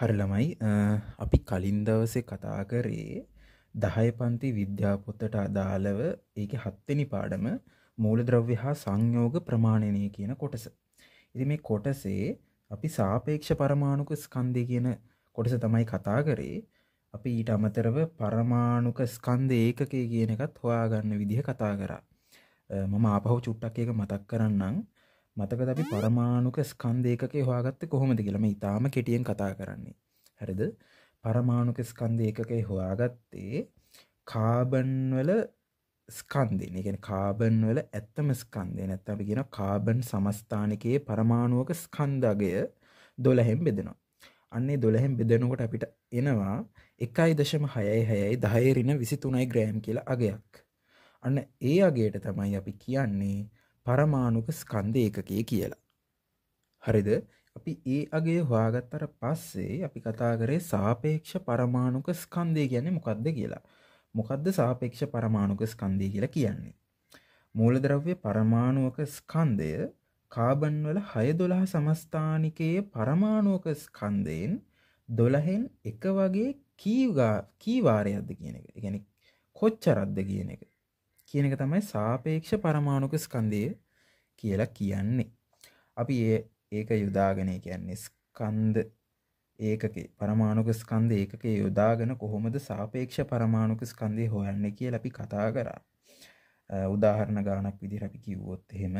හරළමයි අපි කලින් දවසේ කතා කරේ දහය පන්ති විද්‍යාපොත්තට අදාළව ඒක හත්වෙනි පාඩම මූලද්‍රව්‍ය හා සංයෝග ප්‍රමාණනය කියන කොටස. ඉති මේ කොටසේ අපි සාපේක්ෂ පරමාණුක ස්කන්දය කියන කොටස තමයි කතා කරේ අපි ඊට අමතරව පරමාණුක ස්කන්ද ඒකකේ කියන එකත් හොයාගන්න විදිහ කතා කරා. මම ආපහු චුට්ටක් ඒක මතක් කරන්නම් මතකද අපි පරමාණුක ස්කන්ධයකේ හොයාගත්තේ කොහොමද කියලා මේ ඊටාම කෙටියෙන් කතා කරන්නේ. හරිද? පරමාණුක ස්කන්ධයකේ හොයාගත්තේ කාබන් වල ස්කන්ධයන ඒ කියන්නේ කාබන් වල ඇත්තම ස්කන්ධය නැත්නම් අපි කියනවා කාබන් සමස්ථානිකයේ පරමාණුක ස්කන්ධය 12න් බෙදෙනවා. අන්නේ 12න් බෙදෙනකොට අපිට එනවා 1.666 10 ඍණ 23 ග්‍රෑම් කියලා අගයක්. අන්න ඒ අගයට තමයි අපි කියන්නේ පරමාණුක ස්කන්ධ ඒකකය කියලා. හරිද? අපි ඒ අගය හොයාගත්තට පස්සේ අපි කතා කරේ සාපේක්ෂ පරමාණුක ස්කන්ධය කියන්නේ මොකද්ද කියලා. මොකද්ද සාපේක්ෂ පරමාණුක ස්කන්ධය කියලා කියන්නේ? මූලද්‍රව්‍ය පරමාණුක ස්කන්ධය කාබන් වල 612 සමස්ථානිකයේ පරමාණුක ස්කන්ධයෙන් 12න් එක වගේ කී කී වාරයක්ද කියන එක. ඒ කියන්නේ කොච්චරක්ද කියන එක. කියන එක තමයි සාපේක්ෂ පරමාණුක ස්කන්ධය කියලා කියන්නේ. අපි ඒ ඒක යොදාගෙන කියන්නේ ස්කන්ධ ඒකකේ පරමාණුක ස්කන්ධ ඒකකේ යොදාගෙන කොහොමද සාපේක්ෂ පරමාණුක ස්කන්ධය හොයන්නේ කියලා අපි කතා කරා. උදාහරණ ගානක් විදිහට අපි කිව්වොත් එහෙම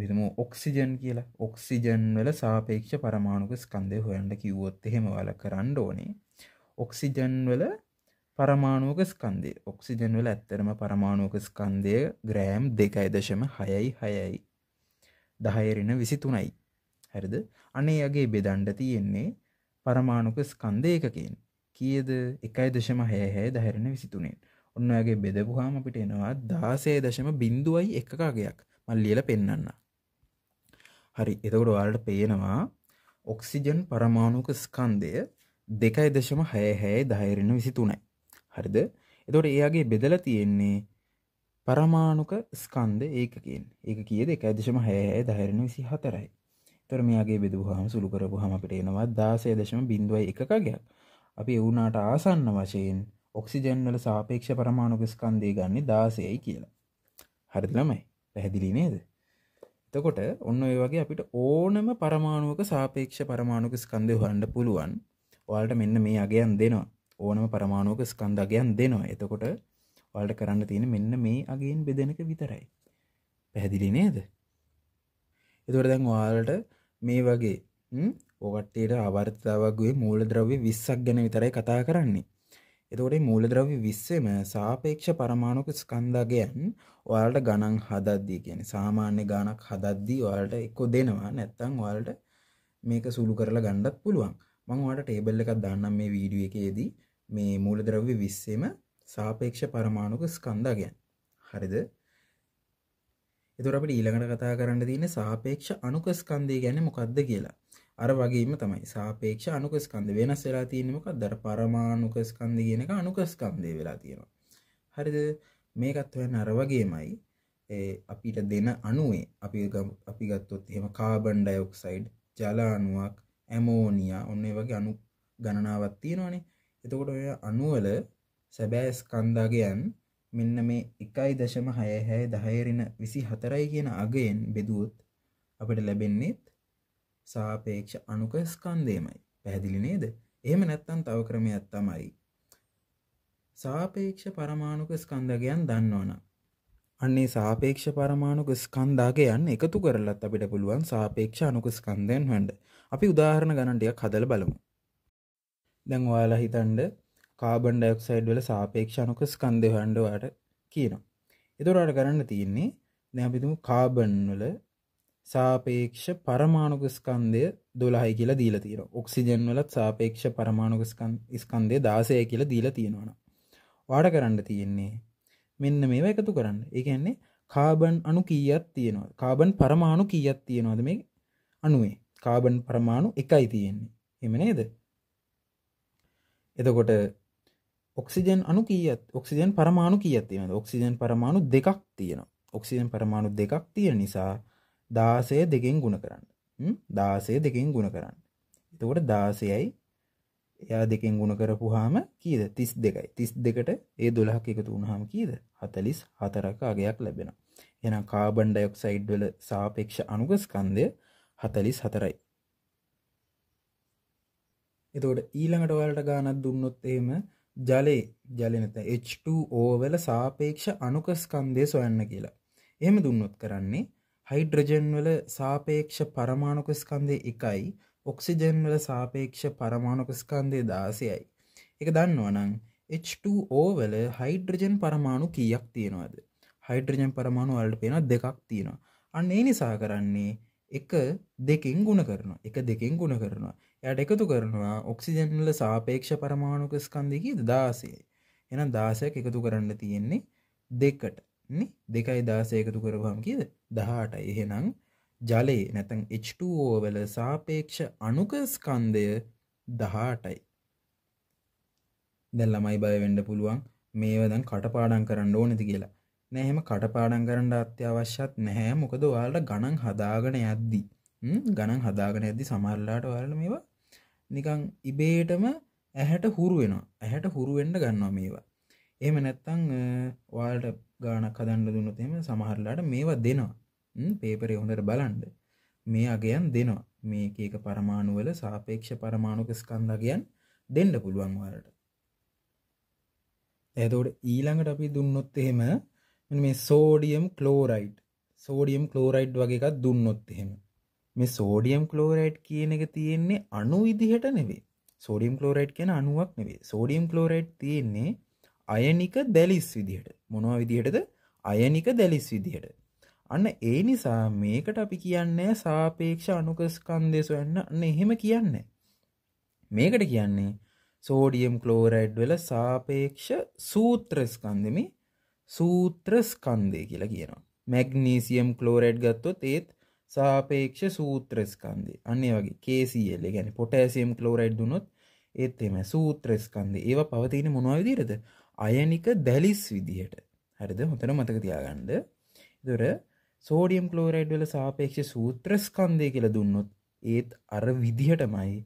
හිතමු ඔක්සිජන් කියලා ඔක්සිජන් වල සාපේක්ෂ පරමාණුක ස්කන්ධය හොයන්න කිව්වොත් එහෙම ඔයාලා කරන්න ඕනේ. ඔක්සිජන් වල පරමාණුවක ස්කන්දේ ඔක්සිජන් වල ඇත්තරම පරමාණුවක ස්කන්දය ග්‍රෑම් දෙකයි දශම හයයි හයයි දහයරෙන විසි තුනයි හැරිද අනේ යගේ බෙදන්ඩ තියෙන්නේ පරමාණුක ස්කන්දයකකින් කියද එකයි දශම හයහැ දහැරෙන විසිතුනෙන් ඔන්න ඇගේ බෙදපුහාම අපිට එනවා දාසේ දශම බින්දුවයි එකකාගයක් මල් ලියල පෙන්න්න හරි එතකොට වාලට පේනවා ඔක්සිජන් පරමාණුක ස්කන්දය දෙකයි දශම හයහැයි දහයරෙන විසිතුනයි හරිද එතොට එයාගේ බෙදල තියෙන්නේ පරමාණුක ස්කන්ද ඒකකින් ඒක කියද එක ඇදශම හැය දහරන විසි හතරයි තොර මේගේ බෙදූ හම සුළු කරපු හමට එනවා දාසය දශම බිඳුව එකකගයක් අපි එවුනාට ආසන්න වශයෙන් ඔක්සිජන් වල සාපේක්ෂ පරමාණුක ස්කන්දය ගන්නේ දාසයයි කියලා හරිදලමයි පැහැදිලි නේද එතකොට ඔන්න ඒ වගේ අපිට ඕනම පරමාණුවක සාපේක්ෂ පරමාණුක ස්කන්දය හොන්ඩ පුළුවන් ඔයාලට මෙන්න මේ අගයන් දෙනවා ඕනම පරමාණෝක ස්කන්ධගයන් දෙනවා එතකොට වලට කරන්න තියෙන මෙන්න මේ අගෙන් බෙදෙනක විතරයි පැහැදිලි නේද එතුවට දැන් වාලට මේ වගේ ඕකට්ටේට අවර්තාවගේ මූල ද්‍රව්‍ය විස්සක් ගැන විතරයි කතා කරන්නේ එතකොට මූලද්‍රව්‍ය 20ම සාපේක්ෂ පරමාණුක ස්කන්ධගයන් ඔයාලට ගණන් හදද්දී කියන්නේ සාමාන්‍ය ගණක් හදද්දී ඔයාලට එක්ක දෙනවා නැත්නම් ඔයාලට මේක සුළු කරලා ගන්නත් පුළුවන්. මම ඔයාලට ටේබල් එකක් දාන්නම් මේ වීඩියෝ එකේදී. මේ මූලද්‍රව්‍ය 20ෙම සාපේක්ෂ පරමාණුක ස්කන්ධයන්. හරිද? එතකොට අපිට ඊළඟට කතා කරන්න තියෙන්නේ සාපේක්ෂ අණුක ස්කන්ධය කියන්නේ මොකද්ද කියලා. අර වගේම තමයි සාපේක්ෂ අණුක ස්කන්ධ වෙනස් වෙලා තියෙන්නේ මොකක්ද? අර පරමාණුක ස්කන්ධය කියන එක අණුක ස්කන්ධය වෙලා තියෙනවා. හරිද? මේකත් හොයන්න අර වගේමයි අපිට දෙන අණුවේ අපි අපි ගත්තොත් එහෙම කාබන් ඩයොක්සයිඩ් ජල අණුවක් ඇමෝනියා ඔන්න ඒ වගේ අණු ගණනාවක් තියෙනවානේ. එතකොට ඔය අණුවල සැබෑ ස්කන්ධාගයන් මෙන්න මේ 1.6610.24 කියන අගයෙන් බෙදුවොත් අපිට ලැබෙන්නේ සාපේක්ෂ අණුක ස්කන්ධයමයි. පැහැදිලි නේද? එහෙම නැත්නම් තව ක්‍රමයක් තමයි. සාපේක්ෂ පරමාණුක ස්කන්ධාගයන් දන්නවනම් අන්නේ සාපේක්ෂ පරමාණුක ස්කන්ධාගයන් එකතු කරලත් අපිට පුළුවන් සාපේක්ෂ අණුක ස්කන්ධයන් හොයන්න. අපි උදාහරණ ගණන් ටිකක් හදලා බලමු. දැන් ඔයාලා හිතන්ඩ කාබන් ඩයක්සයිඩ් වල සාපේක්ෂණක ස්කන්ධ හන්ඩවාට කියනවා. එතුරට කරන්න තියෙන්නේ නැපිතුම කාබන් වල සාපේක්ෂ පරමාණුක ස්කන්දය දොලාහි කියලා දීල තීර ඔක්සිජන් වලත් සාපේක්ෂ පරමාණුක ස්කන්දය දාසය කියලා දීල තියෙනවන වාඩ කරන්න තියෙන්නේ මෙන්න මේ එකතු කරන්න ඒන්නේ කාබන් අනු කීයත් තියෙනවා කාබන් පරමාණු කීයත් තියෙනවාද මේ අනුවේ කාබන් පරමාණු එකයි තියෙන්නේ එම නේද එතකොට ඔක්සිජන් අනු කියත් ඔක්සිජන් පරමාණු කියත්තිීමද ඔක්සිජන් පරමාණු දෙකක් තියෙන ඔක්සිජන් පරමාණු දෙකක් තියෙන නිසා දාසය දෙකෙන් ගුණ කරන්න දාසය දෙකෙන් ගුණ කරන්න එතකොට දාසයයි එයා දෙකෙන් ගුණ කරපු හාම කීද තිස් දෙකයි තිස් දෙකට ඒ දොළහක් එකතු වුණහම කීද හතලිස් හතරක අගයක් ලැබෙන එනම් කාබන්ඩයොක් සයිඩ්වල සාපේක්ෂ අනුගස්කන්දය හතලිස් හතරයි එතකොට ඊළඟට ඔයාලට ගානක් දුන්නොත් එහෙම ජලයේ ජලය නැත්නම් H2O වල සාපේක්ෂ අණුක ස්කන්ධය සොයන්න කියලා. එහෙම දුන්නොත් කරන්නේ හයිඩ්‍රජන් වල සාපේක්ෂ පරමාණුක ස්කන්ධය 1යි ඔක්සිජන් වල සාපේක්ෂ පරමාණුක ස්කන්ධය 16යි. ඒක දන්නවනම් H2O වල හයිඩ්‍රජන් පරමාණු කීයක් තියෙනවද? හයිඩ්‍රජන් පරමාණු වලට පේනවා දෙකක් තියෙනවා. අන්න ඒ නිසා කරන්නේ එක දෙකෙන් ගුණ කරනවා. එක දෙකෙන් ගුණ කරනවා. යට එකතු කරනවා ඔක්සිජන්ල සාපේක්ෂ පරමාණුක ස්කන්දිකි දාසේ එන දාසයක් එකතු කරන්න තියෙන්නේ දෙකට දෙකයි දාසය එකතු කරවාම් කියද දහට එහෙනම් ජලයේ නැතන් H2ෝ වල සාපේක්ෂ අනුක ස්කන්දය දහටයි දැල් ළමයි බය වෙන්ඩ පුළුවන් මේවදන් කටපාඩන් කරන්න ඕනෙති කියලා නැහෙම කටපාඩන් කරන්න අත්‍යවශ්‍යත් නැහැ මොකද ඔයාලට ගණන් හදාගෙන යද්දී ගණන් හදාගෙන ඇද්දි සමරලාට ඔයාලට මේවා නිකං ඉබේටම ඇහැට හුරුවෙනවා ඇහැට හුරුවෙන්ඩ ගන්නවා මේවා එම නැත්තං වාල්ට ගානක් කදන්න දුන්නතෙම සමහරලාට මේවා දෙනවා පේපරේ හොඳට බලන්ඩ මේ අගයන් දෙනවා මේ ඒක පරමාණුවල සාපේක්ෂ පරමාණුක ස්කන්දගයන් දෙන්න පුළුවන් වාලට ඇතෝට ඊළඟට අපි දුන්නොත් එහෙම මේ සෝඩියම් කලෝරයිඩ් සෝඩියම් කලෝරයිඩ් වගේකත් දුන්නොත් එහෙම මේ සෝඩියම් ක්ලෝරයිඩ් කියන එක තියෙන්නේ අණු විදිහට නෙවෙයි. සෝඩියම් ක්ලෝරයිඩ් කියන අණුවක් නෙවෙයි. සෝඩියම් ක්ලෝරයිඩ් තියෙන්නේ අයනික දැලිස් විදිහට. මොනවා විදිහටද? අයනික දැලිස් විදිහට. අන්න ඒ නිසා මේකට අපි කියන්නේ සාපේක්ෂ අනුකස්කන්දය සොයන්න අන්න එහෙම කියන්න. මේකට කියන්නේ සෝඩියම් ක්ලෝරයිඩ් වල සාපේක්ෂ සූත්‍රස්කන්දමි සූත්‍රස්කන්දය කියලා කියනවා. මැග්නීසියම් ක්ලෝරයිඩ් ගත්තොත් ඒත් සාපේක්ෂ සූත්‍රස්කන්දේ අන්නේ වගේ කේසිල් ගැන පොටෑසියම් කලෝරයිඩ් දුනොත් ඒත් එම සූත්‍රස්කන්දේ ඒවා පවතින මොනවවිදිරද අයනික දැලිස් විදිහට හරිද හොතර මතක තියාගන්ඩ දොර සෝඩියම් කලෝරයිඩ් වල සාපේක්ෂ සූත්‍රස්කන්දය කියල දුන්නොත් ඒත් අර විදිහටමයි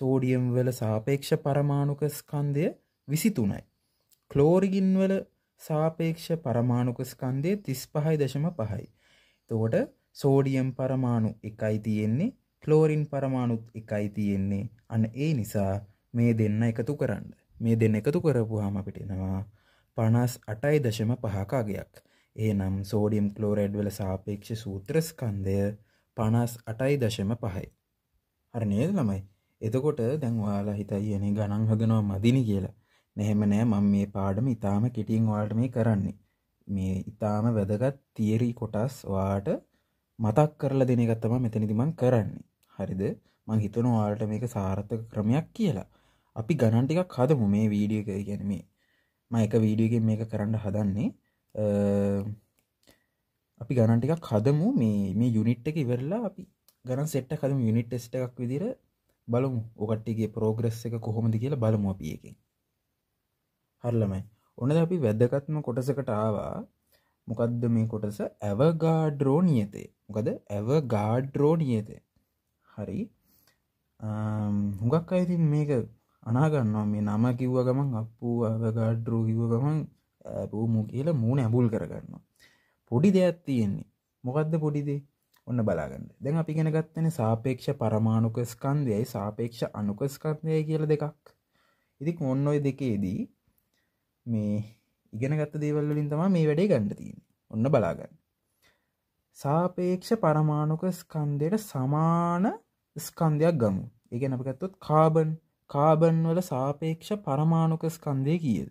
සෝඩියම් වල සාපේක්ෂ පරමාණුක ස්කන්දය විසිතුනයි කලෝරිගින් වල සාපේක්ෂ පරමාණුක ස්කන්දය තිස් පහයි දශම පහයි තෝට සෝඩියම් පරමාණු එකයි තියෙන්නේ ක්ලෝරින් පරමාණුත් එකයි තියෙන්නේ අන්න ඒ නිසා මේ දෙන්න එකතු කරන්න මේ දෙන්න එකතු කරපුහම අපිටෙනවා පනස් අටයි දශම පහකාගයක් ඒනම් සෝඩියම් කලෝරඩ් වල සාපේක්ෂ සූත්‍රස්කන්දය පනස් අටයි දශම පහයි හරණය ළමයි එතකොට දැන්වාලා හිතයියන ගණංහදනවා මදිනි කියලා නැහෙම නෑ මං මේ පාඩම ඉතාම කෙටින් වාට මේ කරන්නේ මේ ඉතාම වැදගත් තියරී කොටස් වාට මතක් කරලා දෙන එකත් තමයි මෙතනදි මම කරන්නේ. හරිද? මම හිතනවා ඔයාලට මේක සාර්ථක ක්‍රමයක් කියලා. අපි ගණන් ටිකක් හදමු මේ වීඩියෝ එක. කියන්නේ මේ මම එක වීඩියෝ එකකින් මේක කරන්න හදන්නේ. අපි ගණන් ටිකක් හදමු මේ මේ යුනිට් එක ඉවරලා අපි ගණන් සෙට් එක හදමු යුනිට් ටෙස්ට් එකක් විදිහට බලමු. ඔකට්ටියගේ ප්‍රෝග්‍රස් එක කොහොමද කියලා බලමු අපි එකෙන්. හරි ළමයි. ඔන්න අපි වැදගත්ම කොටසකට ආවා. මොකද්ද මේ කොටස? ඇවගාඩ්‍රෝ නියතේ. මොකද ඇව ගාඩ්රෝ නියද හරි හුඟක් අයිතින් මේක අනාගන්නවා මේ නම කිව්ව ගමන් අපපු ගාඩ්රෝ කිව ගමන් පූමු කියලා මූුණ ඇබුල් කරගන්නවා පොඩි දෙයක් තියෙන්නේ මොකක්ද පොඩිදේ ඔන්න බලාගන්න දැන් අපි ගෙන ගත්තන සාපේක්ෂ පරමාණුක ස්කන්දයයි සාපේක්ෂ අනුක ස්කන්දය කියල දෙකක් ඉදික් ඔන්න ඔය දෙකේදී මේ ඉගෙන ගත්ත දේවල්ලින් තමා මේ වැඩේ ගණ්ඩ තියන්නේ ඔන්න බලාගන්න සාපේක්ෂ පරමාණුක ස්කන්දයට සමාන ස්කන්ධයක් ගමු ඒගැන අපගත්තොත් කාබන් කාබන්වල සාපේක්ෂ පරමාණුක ස්කන්දය කියද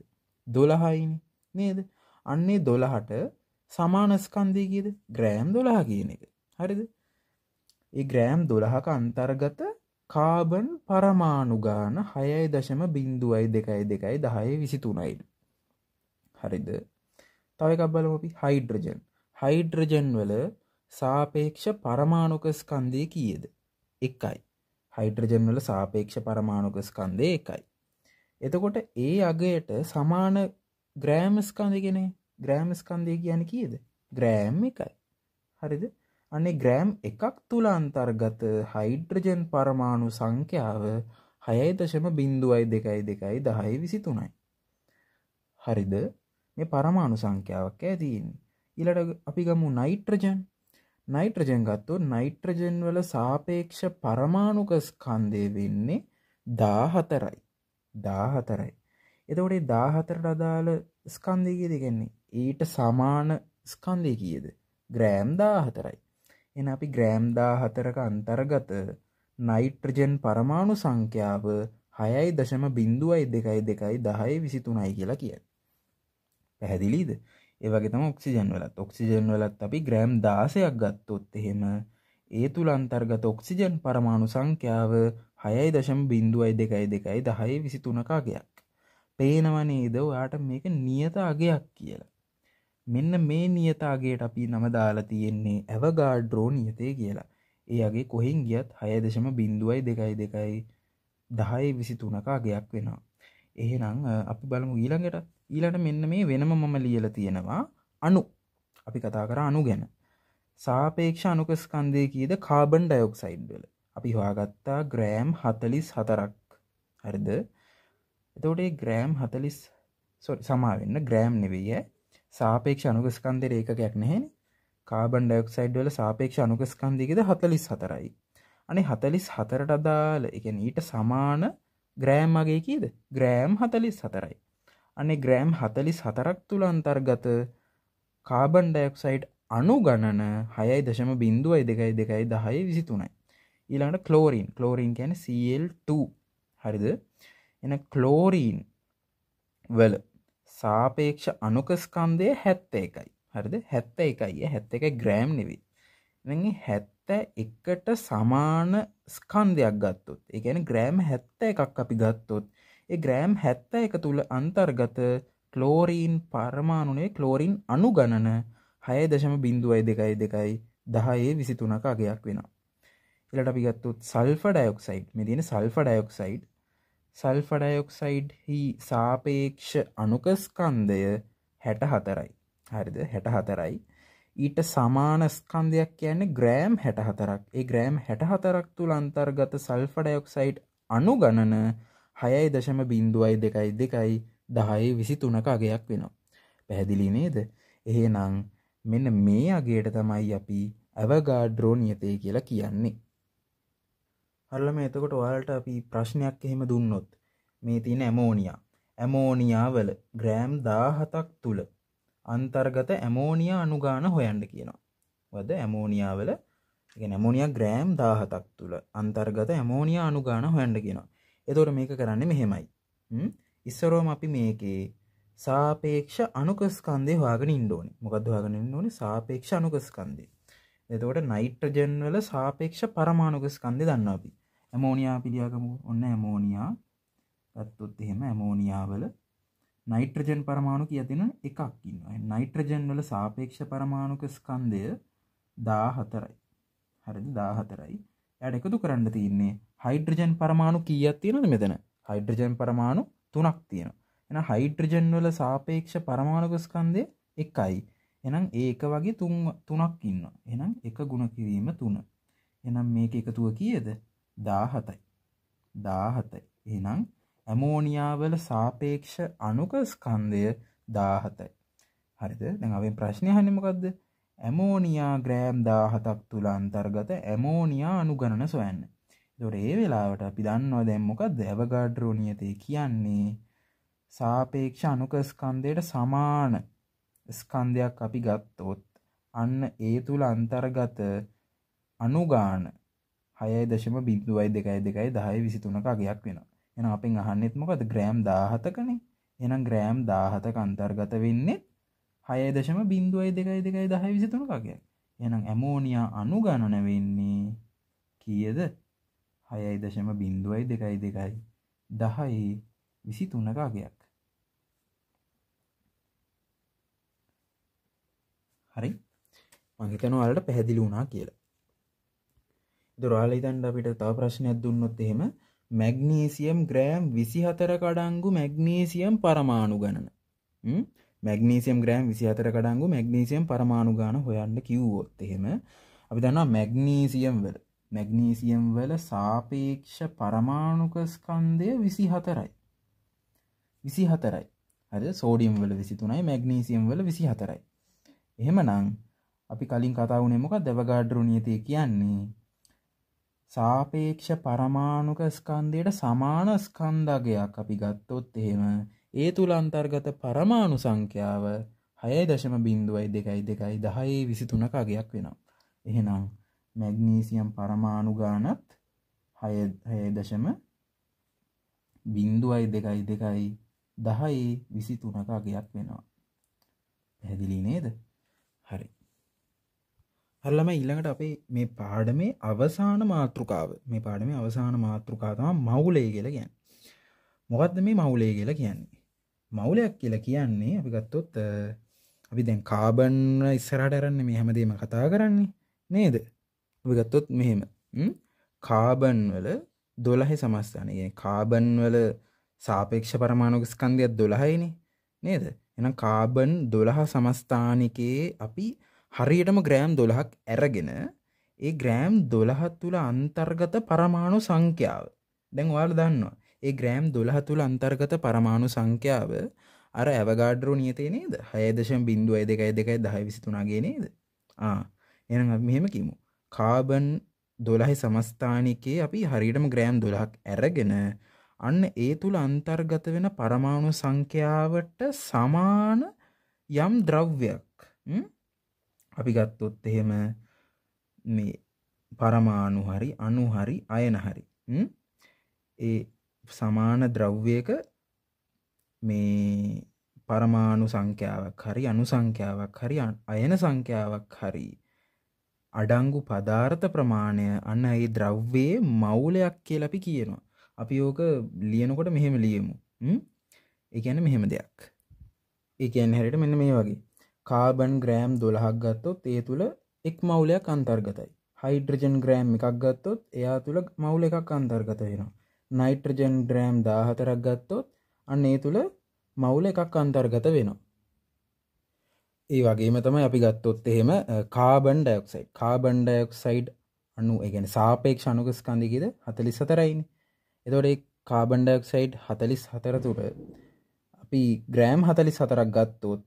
දොළහයිනි නේද අන්නේ දොළහට සමාන ස්කන්දී කියද ග්‍රෑම් දොළහ කියන එක හරිද ඒ ග්‍රෑම් දොළහක අන්තර්ගත කාබන් පරමාණුගාන හයයි දශම බින්දුවයි දෙකයි දෙකයි දහය විසි තුනයිට හරිද තවකක් බලමපි හයිඩ්‍රජන් හයිඩ්‍රජන්වල සාපේක්ෂ පරමාණුක ස්කන්දය කියද එකයි හයිඩ්‍රජන්වල සාපේක්ෂ පරමාණුක ස්කන්දය එකයි එතකොට ඒ අගයට සමාන ග්‍රෑම් ස්කන්දගෙන ග්‍රෑම් ස්කන්දය කියන කියද ග්‍රෑම් එකයි හරිද අනේ ග්‍රෑම් එකක් තුළ අන්තර්ගත හයිඩ්‍රජන් පරමාණු සංඛ්‍යාව හයයි දශම බින්දුවයි දෙකයි දෙකයි දහයි විසි තුනයි හරිද මේ පරමාණු සංඛ්‍යාවක් ඇතින්නේ ඉලට අපි ගමු නයිට්‍රජන් නයිට්‍රජන් ගත්තු නයිට්‍රජන් වල සාපේක්ෂ පරමාණුක ස්කන්දය වෙන්නේ දාහතරයි දාහතරයි එතකොටේ දාහතරට අදාළ ස්කන්දය කියද ගන්නේ ඊට සමාන ස්කන්දය කියද ග්‍රෑම් දාහතරයි එන අපි ග්‍රෑම් දාහතරක අන්තර්ගත නයිට්‍රජන් පරමාණු සංඛ්‍යාව හයයි දශම බින්දුවයි දෙකයි දෙකයි දහයි විසිතුනයි කියලා කිය පැහැදිලීද ඒවගේ තම ඔක්සිජන් වලත් ඔක්සිජන් වලත් අපි ග්‍රෑම් දාසයක් ගත්තොත් එහෙම ඒ තුළ අන්තර්ගත ඔක්සිජන් පරමාණු සංඛ්‍යාව හයයි දශම් බින්දුවයි දෙකයි දෙකයි දහයි විසි තුනකාගයක් පේනවනේද ඔයාට මේක නියතාගයක් කියලා මෙන්න මේ නියතාගේට අපි නම දාලා තියෙන්නේ ඇවගාඩ්‍රෝ නියතේ කියලා ඒගේ කොහෙන් ගියත් හයදශම බින්දුවයි දෙකයි දෙකයි දහයි විසි තුනකාගයක් වෙනවා එහෙනම් අපි බලමු ඊළඟට ඊළට මෙන්න මේ වෙනම මම ලියල තියෙනවා අනු අපි කතා කර අනු ගැන සාපේක්ෂ අනුකස්කන්දය කියද කාබන් ඩයොක්සයිඩ්වල අපි හොයාගත්තා ග්‍රෑම් හතලිස් හතරක් හරිද එතෝටේ ග්‍රෑම් හතලිස් සමාවෙන්න ග්‍රෑම් නෙවෙය සාපේක්ෂ අනුකස්කන්දර ඒකයක් නැහැ කාබන් ඩයොක්සයිඩ් වල සාපේක්ෂ අනුකස්කන්දයකද හතලිස් හතරයි අනේ හතලිස් හතරට අදාල එක ඊට සමාන ග්‍රෑම් මගේ කියද ග්‍රෑම් හතලිස් හතරයි අනේ ග්‍රෑම් හතලිස් හතරක් තුළ අන්තර්ගත කාබන් ඩයක්සයිට් අනු ගණන හයයි දශම බින්දුවයි දෙකයි දෙකයි දහයි විසිතුනයි ඊළඟට කලෝරීන් කලෝරීන් ගැන සල්2 හරිද එන කලෝරීන් වල සාපේක්ෂ අනුකස්කන්දය හැත්ත එකයි හරිද හැත්ත එකයි හැත්ත එක ග්‍රෑම් නෙවී හැත්ත එකට සමාන ස්කන්ධයක් ගත්තොත් එකන ග්‍රෑම් හැත්ත එකක් අපි ගත්තොත් ග්‍රෑම් හැත්ත එක තුළ අන්තර්ගත කලෝරීන් පරමාණුනේ කලෝරින් අනු ගණන හය දශම බින්දුවයි දෙකයි දෙකයි දහයේ විසිතුනක අගයක් වෙන. එලට අපිගත්තුත් සල්ෆ ඩයොක්සයිඩ් මෙදින සල්ෆ ඩයොක්සයිඩ් සල්ෆ ඩයොක්සයිඩ් හි සාපේක්ෂ අනුකස්කන්දය හැට හතරයි හරිද හැට හතරයි ඊට සමාන ස්කන්ධයක් කියන්නේ ග්‍රෑම් හැට හතරක් ඒ ග්‍රෑම් හැට හතරක් තුළ අන්තර්ගත සල්ෆ ඩයොක්සයිඩ් අනු ගණන හයයි දශම බින්දුවයි දෙකයි දෙකයි දහයි විසි තුනක අගයක් වෙනවා. පැහැදිලි නේද එහෙනම් මෙන්න මේ අගේට තමයි අපි ඇවගාඩ්‍රෝ නියතය කියලා කියන්නේ. හල්ලම එතකොට ඔයාලට අපි ප්‍රශ්නයක් එහෙම දුන්නොත් මේ තියෙන ඇමෝනියා ඇමෝනියාවල ග්‍රෑම් දාහතක් තුළ අන්තර්ගත ඇමෝනියා අනුගාන හොයන්ඩ කියනවා. වද ඇමෝනියාවල ඇමෝනිය ග්‍රෑම් දාහතක් තුළ අන්තර්ගත ඇමෝනියා අනුගාන හොයන්ඩ කියනවා එතවට මේක කරන්න මෙහෙමයි ඉස්සරෝම අපි මේකේ සාපේක්ෂ අනුකස්කන්දය හවාගෙන ඉන්ඩෝනි මොකද හගෙන ඕනි සාපේක්ෂ අනුකස්කන්දේ එතකොට නයිට්‍රජන් වල සාපේක්ෂ පරමාණුකස්කන්දය දන්න අපි ඇමෝනියා පිළියගමු ඔන්න ඇමෝනියා ගත්තුත් එහෙම ඇමෝනියාවල නයිට්‍රජන් පරමාණු කියතින එකක් ඉන්න නයිට්‍රජන් වල සාපේක්ෂ පරමාණුක ස්කන්දය දා හතරයි හරි දා හතරයි ඇඩ එකතු කරන්න තියන්නේ හයිඩ්‍රජන් පරමාණු කීයක් තියෙනද මෙතන හයිඩ්‍රජන් පරමාණු තුනක් තියෙන එන හයිඩ්‍රජන් වල සාපේක්ෂ පරමාණුක ස්කන්ධය එකයි එනම් ඒක වගේ තුන් තුනක් ඉන්න එනම් එක ගුණ කිරීම තුන එනම් මේක එකතුව කියද දාහතයි දාහතයි එනම් ඇමෝනිියාවල සාපේක්ෂ අනුක ස්කන්දය දාහතයි හරිද දැඟවෙන් ප්‍රශ්නය හනිමකක්ද ඇමෝනියා ග්‍රෑම් දාහතක් තුළ අන්තර්ගත ඇමෝනියා අනුගණන සොයන්න දොරේ වෙලාවට අපි දන්නවා දැන් මොකක්ද ඇවගාඩ්‍රෝ නියතේ කියන්නේ සාපේක්ෂ අනුක ස්කන්ධයට සමාන ස්කන්ධයක් අපි ගත්තොත් අන්න ඒ තුල අන්තර්ගත අනුගාන 6.0.2.2.10 අගයක් වෙනවා. එහෙනම් අපෙන් අහන්නෙත් මොකද ග්‍රෑම් 17කනේ. එහෙනම් ග්‍රෑම් 17ක අන්තර්ගත වෙන්නේ 6.0.2.2.10 අගයක්. එහෙනම් ඇමෝනියා අණු ගණන වෙන්නේ කීයද? හයයි දශම බින්දුවයි දෙකයි දෙකයි දහයි විසි තුනකාගයක් හරි මංහිතන වලට පැහැදිලි වුණා කියලා දුරාලිතන්ට අපිට තා ප්‍රශ්නයක් දුන්නොත් එහෙම මැග්නීසියම් ග්‍රෑම් විසි හතර කඩංගු මැග්නීසියම් පරමාණු ගණන මැග්නීසියම් ග්‍රෑම් විසි හතර කඩංගු මැග්නීසියම් පරමාණු ගාන හොයන්න කිව්වොත් එහෙම අපි දන්නවා මැග්නීසියම් වල මැග්නීසියම් වල සාපේක්ෂ පරමාණුක ස්කන්ධය විසි හතරයි විසි හතරයි හරි සෝඩියම් වල විසි තුනයි මැග්නීසියම් වල විසි හතරයි එහෙම නං අපි කලින් කතාවුණේ මොකක් දැවගාඩරු නියතය කියන්නේ සාපේක්ෂ පරමාණුක ස්කන්දයට සමාන ස්කන්දගයක් අපි ගත්තොත් එහෙම ඒ තුළ අන්තර්ගත පරමාණු සංඛ්‍යාව හය දශම බින්දුවයි දෙකයි දෙකයි දහයේ විසි තුනකාගයක් වෙනවා එහෙනම් මැග්නීසියම් පරමාණු ගානත් 6.2 බිංදුවයි දෙකයි දෙකයි දහයි විසි තුනක අගයක් වෙනවා පැහැදිලි නේද හරි හරලම ඊළඟට අපේ මේ පාඩමේ අවසාන මාතෘකාව මේ පාඩමේ අවසාන මාතෘකා තම මවුලේ කියලා ගැන් මොකක්ද මේ මවුලේ කියලා කියන්නේ මවුලයක් කියලා කියන්නේ අපි ගත්තොත් අපි දැන් කාබන් ඉස්සරහට අරන්නේ මේ හැමදේම කතා කරන්නේ නේද ඔබ ගත්තොත් මෙහෙම කාබන් වල දොළහෙ සමස්ථාන ය කාබන් වල සාපේක්ෂ පරමාණුක ස්කන්ධයක් දොළහයිනි නේද එනම් කාබන් දොළහ සමස්ථානිකයේ අපි හරියටම ග්‍රෑම් දොළහක් ඇරගෙන ඒ ග්‍රෑම් දොළහ තුළ අන්තර්ගත පරමාණු සංඛ්‍යාව දැන් වාල දන්නවා ඒ ග්‍රෑම් දොළහ තුළ අන්තර්ගත පරමාණු සංඛ්‍යාව අර ඇවගාඩරෝ නියතේ නේද හයදශම් බින්දුව අය දෙකයි දෙකයි දහය විසිතුනාගේ නේද එනම් මෙහෙම කිමු කාබන් දොළහි සමස්ථානිකේ අපි හරිටම ග්‍රෑම් දොලහක් ඇරගෙන අන්න ඒ තුළ අන්තර්ගත වෙන පරමාණු සංඛ්‍යාවට සමාන යම් ද්‍රව්‍යයක් අපි ගත්තොත් එහෙම මේ පරමාණු හරි අණු හරි අයන හරි ඒ සමාන ද්‍රව්‍යයක මේ පරමාණු සංඛ්‍යාවක් හරි අණු සංඛ්‍යාවක් හරි අයන සංඛ්‍යාවක් හරි අඩංගු පදාර්ථ ප්‍රමාණය අන්න ඒ ද්‍රව්වේ මවුලයක් කියලා අපි කියනවා. අපි ඕක ලියනකොට මෙහෙම ලියමු. ඒ කියන්නේ මෙහෙම දෙයක්. ඒ කියන්නේ හැරෙට මෙන්න මේ වගේ. කාබන් ග්‍රෑම් 12ක් ගත්තොත් ඒ තුල එක් මවුලයක් අන්තර්ගතයි. හයිඩ්‍රජන් ග්‍රෑම් එකක් ගත්තොත් එයා තුල මවුල එකක් අන්තර්ගත වෙනවා. නයිට්‍රජන් ග්‍රෑම් 14ක් ගත්තොත් අන්න ඒ තුල මවුල එකක් අන්තර්ගත වෙනවා. ඒ වගේම තමයි අපි ගත්තොත් එහෙම කාබන් ඩයොක්සයිඩ් කාබන් ඩයොක්සයිඩ් අණු ඒ කියන්නේ සාපේක්ෂ අණුක ස්කන්ධයකද 44යිනේ. එතකොට ඒ කාබන් ඩයොක්සයිඩ් 44 තුර අපි ග්‍රෑම් 44ක් ගත්තොත්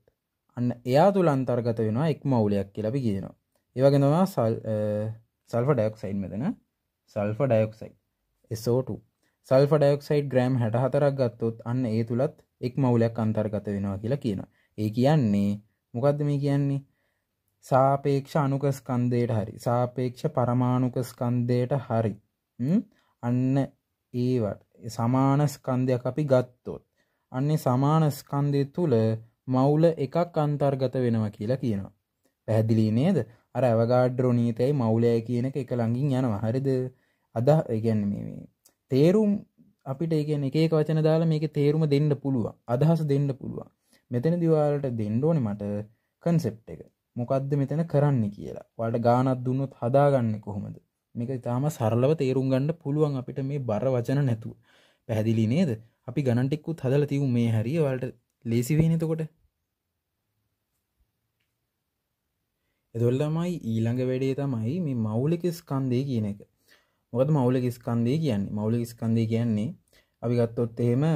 අන්න එයා තුල අන්තර්ගත වෙනවා එක් මවුලයක් කියලා අපි කියනවා. ඒ වගේම තමයි සල්ෆර් ඩයොක්සයිඩ් මෙතන sulphur dioxide SO2 sulphur dioxide gram 64ක් ගත්තොත් අන්න ඒ තුලත් එක් මවුලයක් අන්තර්ගත වෙනවා කියලා කියනවා. ඒ කියන්නේ මොකක්ද මේ කියන්නේ සාපේක්ෂ අනුක ස්කන්ධයට හරි සාපේක්ෂ පරමාණුක ස්කන්ධයට හරි අන්න ඒවට සමාන ස්කන්ධයක් අපි ගත්තොත් අන්නේ සමාන ස්කන්ධය තුළ මවුල එකක් අන්තර්ගත වෙනවා කියලා කියනවා. පැහැදිලි නේද? අර අවගාඩ්‍රෝ නීතයයි මවුලය කියන එක එක ළඟින් යනවා. හරිද? අද කියන්නේ මේ තේරුම් අපිට ඒ කියන්නේ එක එක වචන දාලා මේකේ තේරුම දෙන්න පුළුවන්. අදහස් දෙන්න පුළුවන්. මෙතන දිවාලට දෙන්ඩෝනි මට කන්සෙප් එක මොකක්ද මෙතන කරන්න කියලා වලට ගානත් දුන්නොත් හදාගන්න කොහොමද මේක තාම සරලව තේරුම් ගන්න පුළුවන් අපිට මේ බර වචන නැතුව පැහැදිලි නේද අපි ගණන්ටෙක්කුත් හදල තිවු මේ හරිය වලට ලේසිවේනතකොට එදොල්ලමයි ඊළඟ වැඩේ තමයි මේ මවුලික ස්කන්දය කියන එක මොකද මවුලක ස්කන්දය කියන්නේ මවුලික ස්කන්දය කියන්නේ අපි ගත්තොත් එහෙම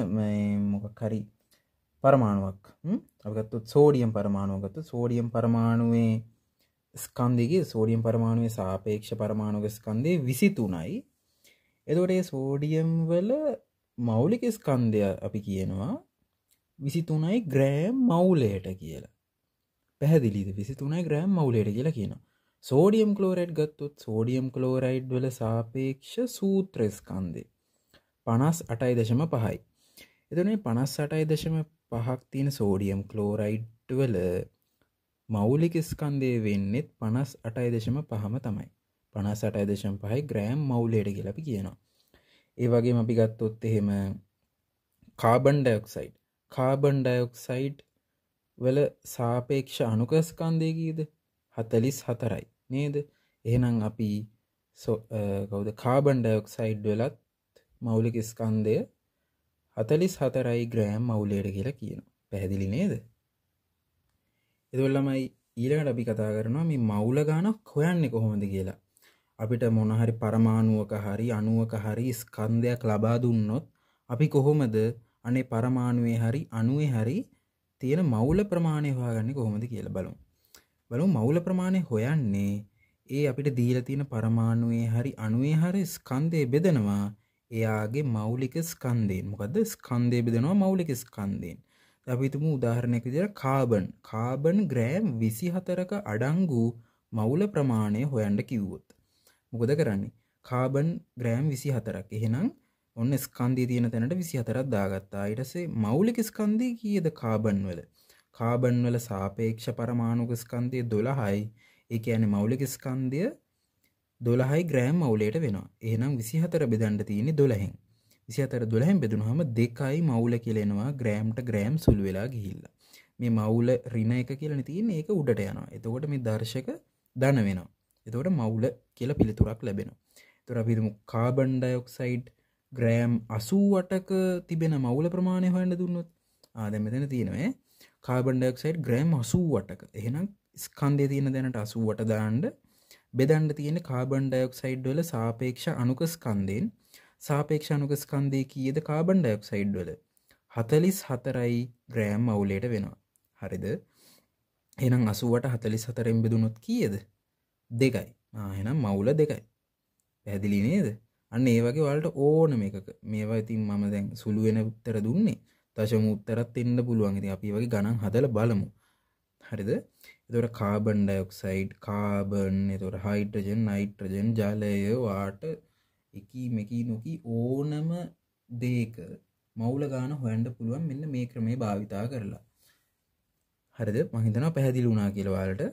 මොකක් හරි පරමාණුවක් අපගත්තුත් සෝඩියම් පරමාණුවගත්තු සෝඩියම් පරමාණුවේ ස්කන්දිගේ සෝඩියම් පරමාණුවේ සාපේක්ෂ පරමාණුක ස්කන්දේ විසිතුනයි එතොටේ සෝඩියම් වල මෞලික ස්කන්දය අපි කියනවා විසිතුනයි ග්‍රෑම් මවුලේට කියලා පැහැදිලිද විසිතුනයි ග්‍රෑම් මවුලේට කියලා කියනවා සෝඩියම් කලෝරයිඩ් ගත්තුත් සෝඩියම් කලෝරයිඩ් වල සාපේක්ෂ සූත්‍රස්කන්දේ පනස් අටයි දශම පහයි එතනේ පනස් අටයි දශම පහක් තියෙන සෝඩියම් ක්ලෝරයිඩ්වල මෞලික ස්කන්දය වෙන්නෙත් පනස් අටයි දෙශම පහම තමයි පනස් අටයි දෙශම් පහයි ග්‍රෑම් මවුලේඩ කියලපි කියනවා. ඒ වගේ අපි ගත්තොත් එහෙම කාබන් ඩයොක්සයිඩ් කාබන් ඩයොක්සයිඩ් වල සාපේක්ෂ අනුකස්කන්දයකීද හතලිස් හතරයි නේද එහෙනම් අපි කවද කාබන් ඩයොක්සයිඩ් වෙලත් මෞලික ස්කන්දය හතලිස් හතරයි ග්‍රෑම් මවුලේට කියලා කියන පැහැදිලි නේද එදොල්ලමයි ඊළඟට අපි කතා කරනවා මේ මවුල ගානක් හොයන්නේ කොහොමද කියලා අපිට මොනහරි පරමාණුවක හරි අනුවක හරි ස්කන්ධයක් ලබා දුන්නොත් අපි කොහොමද අනේ පරමාණුවේ හරි අනුවේ හරි තියෙන මවුල ප්‍රමාණය හොයාගන්නේ කොහොමද කියලා බලමු. බලමු මවුල ප්‍රමාණය හොයන්නේ ඒ අපිට දීලා තියෙන පරමාණුවේ හරි අණුවේ හරි ස්කන්ධය බෙදනවා. එයාගේ මෞලික ස්කන්දයෙන් මොකද ස්කන්දය බෙදෙනවා මෞලික ස්කන්දයෙන් අපිතුම උදාහරණයක් විදිර කාබන් කාබන් ග්‍රෑම් විසි හතරක අඩංගු මවුල ප්‍රමාණය හොයන්ඩ කිව්වොත්. මොකද කරන්නේ කාබන් ග්‍රෑම් විසි හතරක් එහෙනම් ඔන්න ස්කන්දී තියෙන තැනට විසි හතරක් දාගත්තා අයිටසේ මෞලික ස්කන්දී කියද කාබන් වල කාබන් වල සාපේක්ෂ පරමාණුක ස්කන්දය දොළහයි ඒ ඇන මෞලික ස්කන්දය දොළහයි ග්‍රෑම් මවුලට වෙනවා ඒනම් විසිහතර බෙදන්ඩ තියෙන දොළහෙන් විසිහතර දොළහැම් බෙදුණහම දෙකයි මවුල කියලෙනවා ග්‍රෑම්ට ග්‍රෑම් සුල් වෙලා ගිහිල්ල මේ මවුල රින එක කියලන තියන ඒක උඩට යනවා එතකොට මේ දර්ශක දන වෙනවා එතකොට මවුල කියල පිළිතුරක් ලැබෙනවා තොර පිදමු කාබන්ඩයොක්සයිඩ් ග්‍රෑම් අසූවටක තිබෙන මවුල ප්‍රමාණය හොයන්න දුන්නොත් ආද මෙතන තියෙනවේ කාබන්ඩක්සයිඩ් ග්‍රෑම් අසූවටක එහෙනම් ස්කන්දය තියෙන දැනට අසුවට දාන්ඩ බෙදන්න තියෙන කාබන් ඩයොක්සයිඩ් වල සාපේක්ෂ අණුක ස්කන්ධයෙන් සාපේක්ෂ අණුක ස්කන්ධය කීයද කාබන් ඩයොක්සයිඩ් වල 44යි ග්‍රෑම් අවුලයට වෙනවා. හරිද? එහෙනම් 80ට 44න් බෙදුනොත් කීයද? 2යි. ආ එහෙනම් මවුල 2යි. පැහැදිලි නේද? අන්න ඒ වගේ ඔයාලට ඕනම එකක මේවා ඉතින් මම දැන් සුළු වෙන උත්තර දුන්නේ. දශම උත්තරත් එන්න පුළුවන්. ඉතින් අපි වගේ ගණන් හදලා බලමු. හරිද? එතොට කාබන් ඩයොක්සයිඩ් කාබන් එතොට හයිටජන් නයිට්‍රජන් ජලය වාට එකී මෙකී නොකී ඕනම දේක මවුල ගාන හොයන්ඩ පුළුවන් මෙන්න මේ ක්‍රමේ භාවිතා කරලා හරිද මහිතන පැහැදිලි වුණා කියලවාලට